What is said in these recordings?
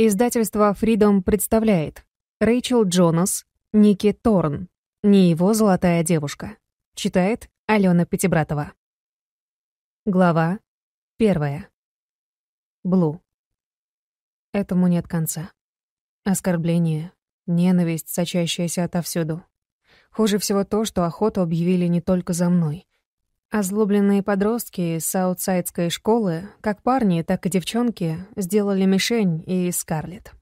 Издательство Freedom представляет Рэйчел Джонас, Ники Торн, не его золотая девушка. Читает Алена Пятибратова. Глава первая. Блу. Этому нет конца. Оскорбление, ненависть, сочащаяся отовсюду. Хуже всего то, что охоту объявили не только за мной. Озлобленные подростки из саутсайдской школы, как парни, так и девчонки, сделали мишень и Скарлетт.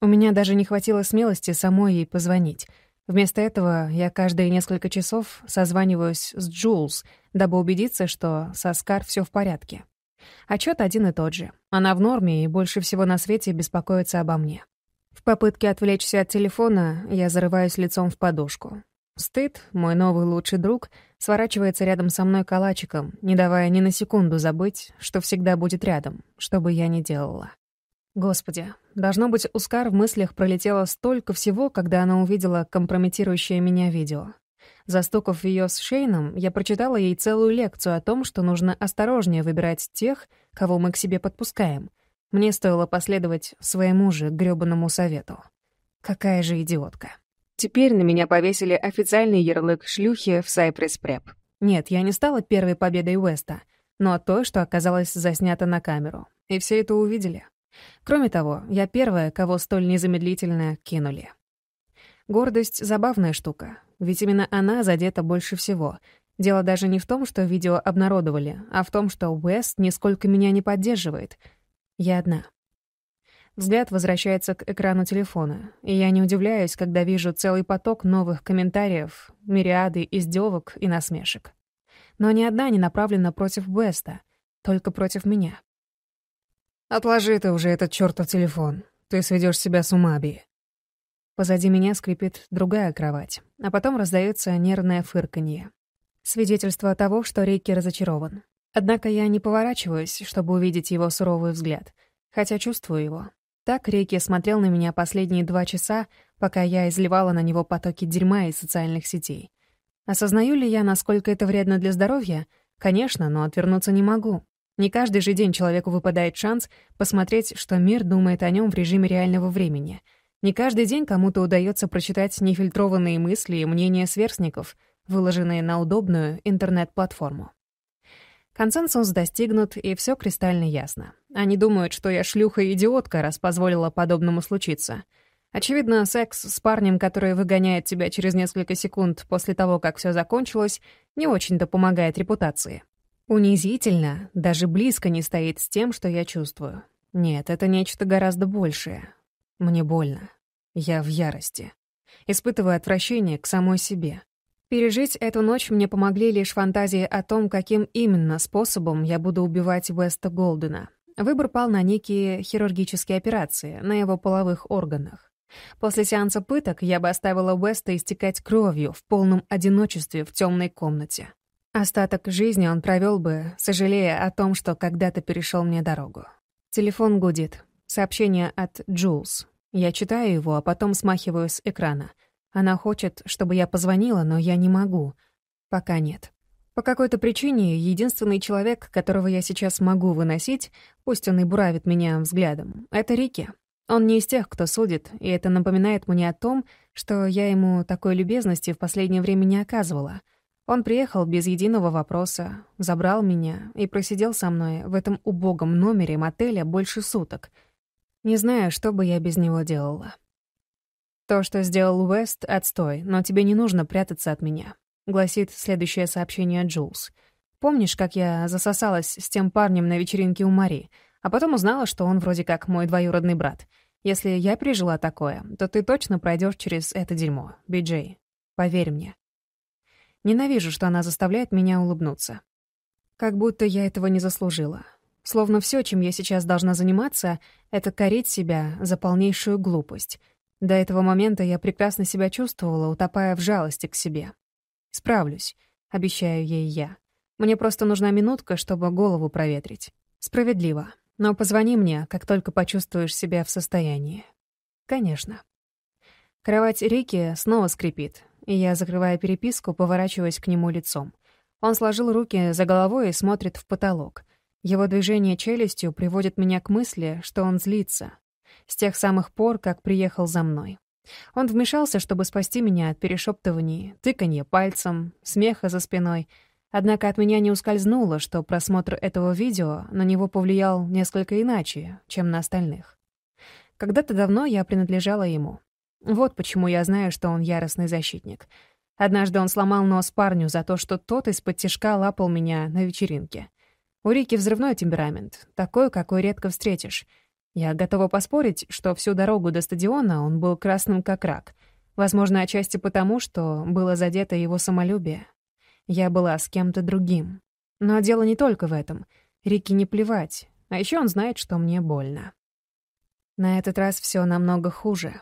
У меня даже не хватило смелости самой ей позвонить. Вместо этого я каждые несколько часов созваниваюсь с Джулс, дабы убедиться, что со Скар все в порядке. Отчет а один и тот же. Она в норме и больше всего на свете беспокоится обо мне. В попытке отвлечься от телефона я зарываюсь лицом в подушку. Стыд, мой новый лучший друг — сворачивается рядом со мной калачиком, не давая ни на секунду забыть, что всегда будет рядом, что бы я ни делала. Господи, должно быть, у Скар в мыслях пролетело столько всего, когда она увидела компрометирующее меня видео. Застукав ее с Шейном, я прочитала ей целую лекцию о том, что нужно осторожнее выбирать тех, кого мы к себе подпускаем. Мне стоило последовать своему же грёбаному совету. Какая же идиотка. Теперь на меня повесили официальный ярлык шлюхи в Cypress Prep. Нет, я не стала первой победой Уэста, но то, что оказалось заснято на камеру. И все это увидели. Кроме того, я первая, кого столь незамедлительно кинули. Гордость — забавная штука, ведь именно она задета больше всего. Дело даже не в том, что видео обнародовали, а в том, что Уэст нисколько меня не поддерживает. Я одна. Взгляд возвращается к экрану телефона, и я не удивляюсь, когда вижу целый поток новых комментариев, мириады издевок и насмешек. Но ни одна не направлена против Беста, только против меня. «Отложи ты уже этот чертов телефон. Ты сведешь себя с ума, Би». Позади меня скрипит другая кровать, а потом раздается нервное фырканье. Свидетельство того, что Рейки разочарован. Однако я не поворачиваюсь, чтобы увидеть его суровый взгляд, хотя чувствую его. Так Рейки смотрел на меня последние два часа, пока я изливала на него потоки дерьма из социальных сетей. Осознаю ли я, насколько это вредно для здоровья? Конечно, но отвернуться не могу. Не каждый же день человеку выпадает шанс посмотреть, что мир думает о нем в режиме реального времени. Не каждый день кому-то удается прочитать нефильтрованные мысли и мнения сверстников, выложенные на удобную интернет-платформу. Консенсус достигнут, и все кристально ясно. Они думают, что я шлюха-идиотка, и раз позволила подобному случиться. Очевидно, секс с парнем, который выгоняет тебя через несколько секунд после того, как все закончилось, не очень-то помогает репутации. Унизительно, даже близко не стоит с тем, что я чувствую. Нет, это нечто гораздо большее. Мне больно. Я в ярости. Испытываю отвращение к самой себе. Пережить эту ночь мне помогли лишь фантазии о том, каким именно способом я буду убивать Веста Голдена. Выбор пал на некие хирургические операции, на его половых органах. После сеанса пыток я бы оставила Уэста истекать кровью в полном одиночестве в темной комнате. Остаток жизни он провел бы, сожалея о том, что когда-то перешел мне дорогу. Телефон гудит. Сообщение от Джулс. Я читаю его, а потом смахиваю с экрана — она хочет, чтобы я позвонила, но я не могу. Пока нет. По какой-то причине единственный человек, которого я сейчас могу выносить, пусть он и буравит меня взглядом, — это Рики. Он не из тех, кто судит, и это напоминает мне о том, что я ему такой любезности в последнее время не оказывала. Он приехал без единого вопроса, забрал меня и просидел со мной в этом убогом номере мотеля больше суток. Не знаю, что бы я без него делала. «То, что сделал Уэст, отстой, но тебе не нужно прятаться от меня», — гласит следующее сообщение Джулс. «Помнишь, как я засосалась с тем парнем на вечеринке у Мари, а потом узнала, что он вроде как мой двоюродный брат? Если я пережила такое, то ты точно пройдешь через это дерьмо, Биджей. Поверь мне». Ненавижу, что она заставляет меня улыбнуться. Как будто я этого не заслужила. Словно все, чем я сейчас должна заниматься, это корить себя за полнейшую глупость, до этого момента я прекрасно себя чувствовала, утопая в жалости к себе. «Справлюсь», — обещаю ей я. «Мне просто нужна минутка, чтобы голову проветрить. Справедливо. Но позвони мне, как только почувствуешь себя в состоянии». «Конечно». Кровать Рики снова скрипит, и я, закрывая переписку, поворачиваюсь к нему лицом. Он сложил руки за головой и смотрит в потолок. Его движение челюстью приводит меня к мысли, что он злится, с тех самых пор, как приехал за мной. Он вмешался, чтобы спасти меня от перешептываний, тыканья пальцем, смеха за спиной. Однако от меня не ускользнуло, что просмотр этого видео на него повлиял несколько иначе, чем на остальных. Когда-то давно я принадлежала ему. Вот почему я знаю, что он яростный защитник. Однажды он сломал нос парню за то, что тот из-под тяжка лапал меня на вечеринке. У Рики взрывной темперамент, такой, какой редко встретишь — я готова поспорить, что всю дорогу до стадиона он был красным как рак. Возможно, отчасти потому, что было задето его самолюбие. Я была с кем-то другим. Но дело не только в этом. Рики не плевать. А еще он знает, что мне больно. На этот раз все намного хуже.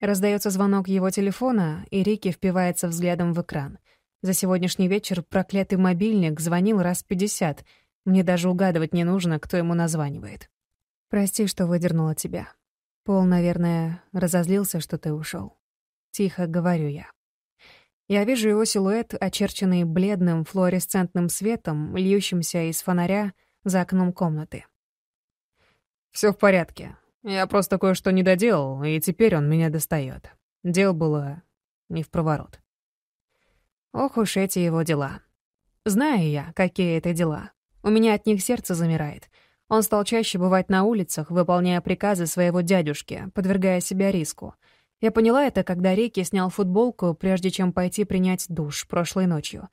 Раздается звонок его телефона, и Рики впивается взглядом в экран. За сегодняшний вечер проклятый мобильник звонил раз пятьдесят. Мне даже угадывать не нужно, кто ему названивает. «Прости, что выдернула тебя. Пол, наверное, разозлился, что ты ушел. Тихо говорю я. Я вижу его силуэт, очерченный бледным флуоресцентным светом, льющимся из фонаря за окном комнаты. Все в порядке. Я просто кое-что не доделал, и теперь он меня достает. Дел было не в проворот. Ох уж эти его дела. Знаю я, какие это дела. У меня от них сердце замирает. Он стал чаще бывать на улицах, выполняя приказы своего дядюшки, подвергая себя риску. Я поняла это, когда Рики снял футболку, прежде чем пойти принять душ прошлой ночью.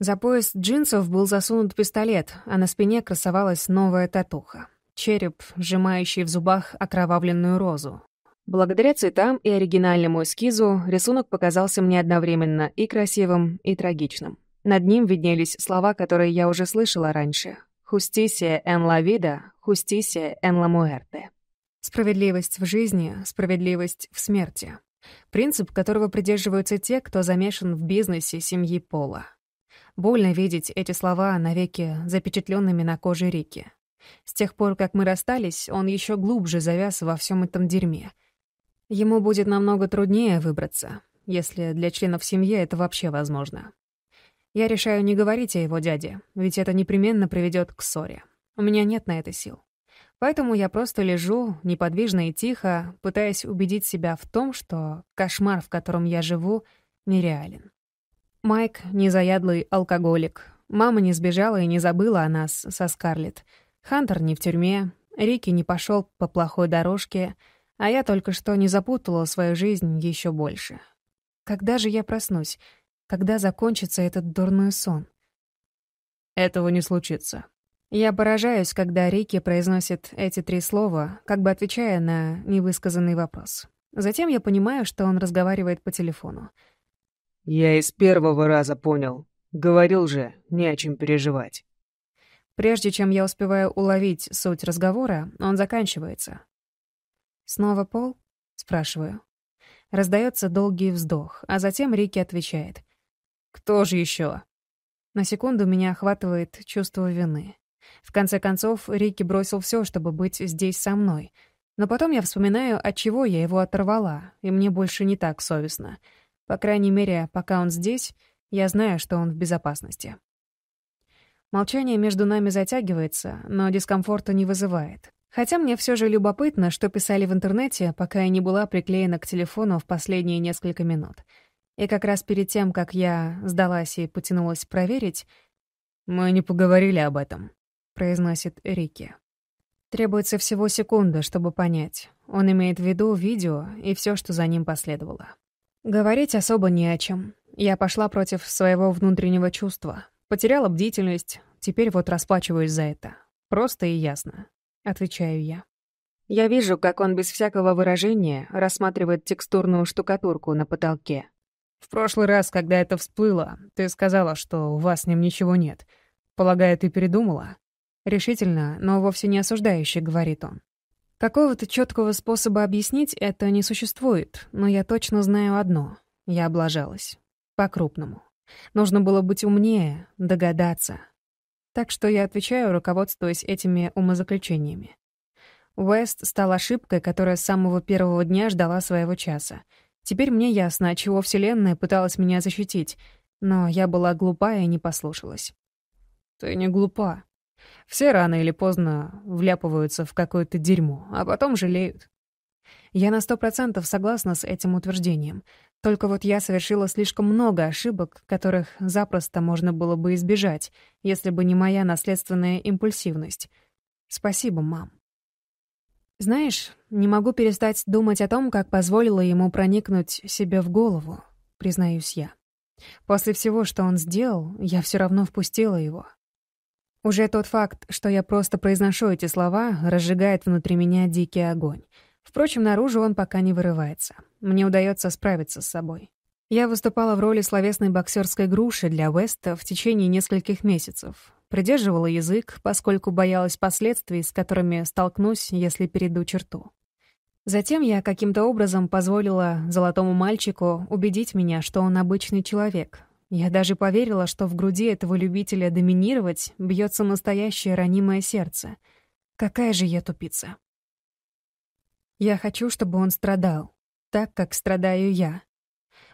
За пояс джинсов был засунут пистолет, а на спине красовалась новая татуха. Череп, сжимающий в зубах окровавленную розу. Благодаря цветам и оригинальному эскизу рисунок показался мне одновременно и красивым, и трагичным. Над ним виднелись слова, которые я уже слышала раньше. «Хустисия эн Лавида, хустисия эн ла Справедливость в жизни, справедливость в смерти. Принцип, которого придерживаются те, кто замешан в бизнесе семьи Пола. Больно видеть эти слова навеки запечатленными на коже Рики. С тех пор, как мы расстались, он еще глубже завяз во всем этом дерьме. Ему будет намного труднее выбраться, если для членов семьи это вообще возможно. Я решаю не говорить о его дяде, ведь это непременно приведет к ссоре. У меня нет на это сил. Поэтому я просто лежу, неподвижно и тихо, пытаясь убедить себя в том, что кошмар, в котором я живу, нереален. Майк — незаядлый алкоголик. Мама не сбежала и не забыла о нас со Скарлетт. Хантер не в тюрьме, Рики не пошел по плохой дорожке, а я только что не запутала свою жизнь еще больше. Когда же я проснусь? когда закончится этот дурной сон. Этого не случится. Я поражаюсь, когда Рики произносит эти три слова, как бы отвечая на невысказанный вопрос. Затем я понимаю, что он разговаривает по телефону. «Я из первого раза понял. Говорил же, не о чем переживать». Прежде чем я успеваю уловить суть разговора, он заканчивается. «Снова Пол?» — спрашиваю. Раздается долгий вздох, а затем Рики отвечает — кто же еще? На секунду меня охватывает чувство вины. В конце концов, Рики бросил все, чтобы быть здесь со мной. Но потом я вспоминаю, от чего я его оторвала, и мне больше не так совестно. По крайней мере, пока он здесь, я знаю, что он в безопасности. Молчание между нами затягивается, но дискомфорта не вызывает. Хотя мне все же любопытно, что писали в интернете, пока я не была приклеена к телефону в последние несколько минут — и как раз перед тем, как я сдалась и потянулась проверить, «Мы не поговорили об этом», — произносит Рики. Требуется всего секунда, чтобы понять. Он имеет в виду видео и все, что за ним последовало. Говорить особо не о чем. Я пошла против своего внутреннего чувства. Потеряла бдительность, теперь вот расплачиваюсь за это. Просто и ясно. Отвечаю я. Я вижу, как он без всякого выражения рассматривает текстурную штукатурку на потолке. В прошлый раз, когда это всплыло, ты сказала, что у вас с ним ничего нет. Полагаю, ты передумала?» Решительно, но вовсе не осуждающе, говорит он. Какого-то четкого способа объяснить это не существует, но я точно знаю одно. Я облажалась. По-крупному. Нужно было быть умнее, догадаться. Так что я отвечаю, руководствуясь этими умозаключениями. Уэст стал ошибкой, которая с самого первого дня ждала своего часа — Теперь мне ясно, от чего Вселенная пыталась меня защитить, но я была глупа и не послушалась. «Ты не глупа. Все рано или поздно вляпываются в какое-то дерьмо, а потом жалеют». Я на сто процентов согласна с этим утверждением. Только вот я совершила слишком много ошибок, которых запросто можно было бы избежать, если бы не моя наследственная импульсивность. Спасибо, мам. «Знаешь, не могу перестать думать о том, как позволила ему проникнуть себе в голову», — признаюсь я. «После всего, что он сделал, я все равно впустила его». Уже тот факт, что я просто произношу эти слова, разжигает внутри меня дикий огонь. Впрочем, наружу он пока не вырывается. Мне удается справиться с собой. Я выступала в роли словесной боксерской груши для Уэста в течение нескольких месяцев, Придерживала язык, поскольку боялась последствий, с которыми столкнусь, если перейду черту. Затем я каким-то образом позволила золотому мальчику убедить меня, что он обычный человек. Я даже поверила, что в груди этого любителя доминировать бьется настоящее ранимое сердце. Какая же я тупица. Я хочу, чтобы он страдал, так, как страдаю я.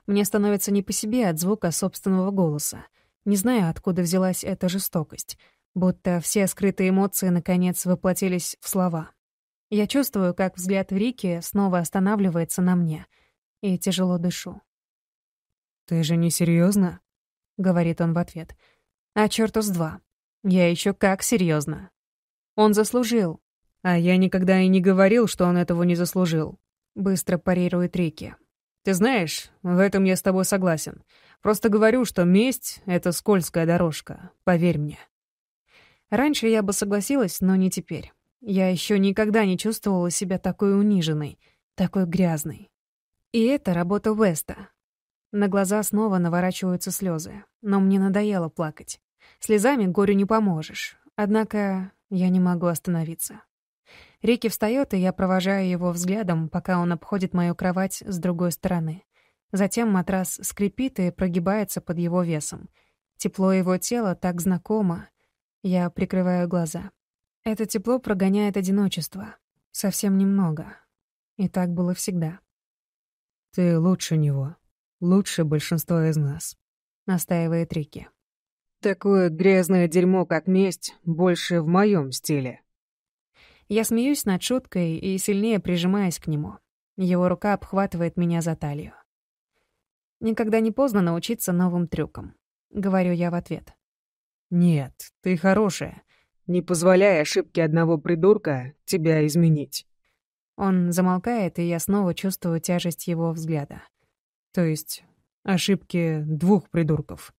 Мне становится не по себе от звука собственного голоса не зная, откуда взялась эта жестокость, будто все скрытые эмоции наконец воплотились в слова. Я чувствую, как взгляд в Рике снова останавливается на мне, и тяжело дышу. «Ты же не серьезно? говорит он в ответ. «А чёрту с два. Я еще как серьезно. Он заслужил. А я никогда и не говорил, что он этого не заслужил», — быстро парирует Рики. Ты знаешь, в этом я с тобой согласен. Просто говорю, что месть — это скользкая дорожка, поверь мне. Раньше я бы согласилась, но не теперь. Я еще никогда не чувствовала себя такой униженной, такой грязной. И это работа Веста. На глаза снова наворачиваются слезы, но мне надоело плакать. Слезами горю не поможешь. Однако я не могу остановиться. Рики встает, и я провожаю его взглядом, пока он обходит мою кровать с другой стороны. Затем матрас скрипит и прогибается под его весом. Тепло его тела так знакомо. Я прикрываю глаза. Это тепло прогоняет одиночество. Совсем немного. И так было всегда. «Ты лучше него. Лучше большинства из нас», — настаивает Рики. «Такое грязное дерьмо, как месть, больше в моем стиле», я смеюсь над шуткой и сильнее прижимаясь к нему. Его рука обхватывает меня за талию. «Никогда не поздно научиться новым трюкам», — говорю я в ответ. «Нет, ты хорошая. Не позволяй ошибке одного придурка тебя изменить». Он замолкает, и я снова чувствую тяжесть его взгляда. То есть ошибки двух придурков.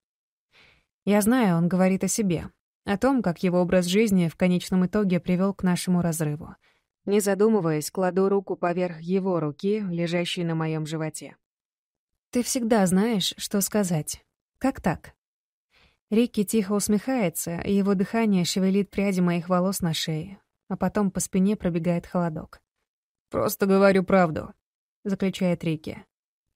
Я знаю, он говорит о себе, о том, как его образ жизни в конечном итоге привел к нашему разрыву. Не задумываясь, кладу руку поверх его руки, лежащей на моем животе. «Ты всегда знаешь, что сказать. Как так?» Рикки тихо усмехается, и его дыхание шевелит пряди моих волос на шее, а потом по спине пробегает холодок. «Просто говорю правду», — заключает Рикки.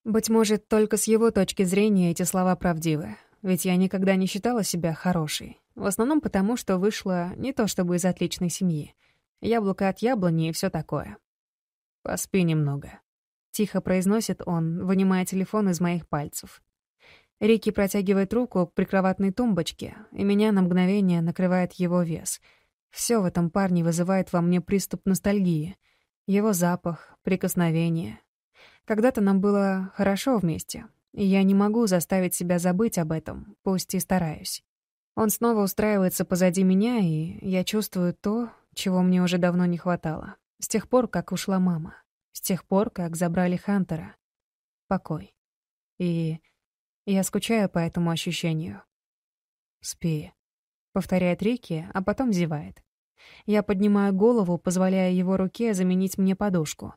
«Быть может, только с его точки зрения эти слова правдивы, ведь я никогда не считала себя хорошей, в основном потому, что вышла не то чтобы из отличной семьи. Яблоко от яблони и все такое. «Поспи немного», — тихо произносит он, вынимая телефон из моих пальцев. Рики протягивает руку к прикроватной тумбочке, и меня на мгновение накрывает его вес. Все в этом парне вызывает во мне приступ ностальгии. Его запах, прикосновение. Когда-то нам было хорошо вместе, и я не могу заставить себя забыть об этом, пусть и стараюсь. Он снова устраивается позади меня, и я чувствую то, чего мне уже давно не хватало. С тех пор, как ушла мама. С тех пор, как забрали Хантера. Покой. И я скучаю по этому ощущению. «Спи», — повторяет Рики, а потом зевает. Я поднимаю голову, позволяя его руке заменить мне подушку.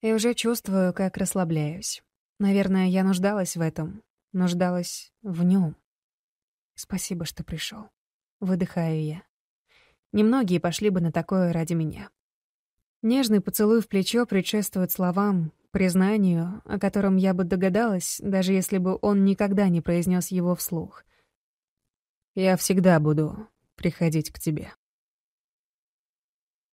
И уже чувствую, как расслабляюсь. Наверное, я нуждалась в этом. Нуждалась в нем. «Спасибо, что пришел. Выдыхаю я. Немногие пошли бы на такое ради меня. Нежный поцелуй в плечо предшествует словам, признанию, о котором я бы догадалась, даже если бы он никогда не произнес его вслух. «Я всегда буду приходить к тебе».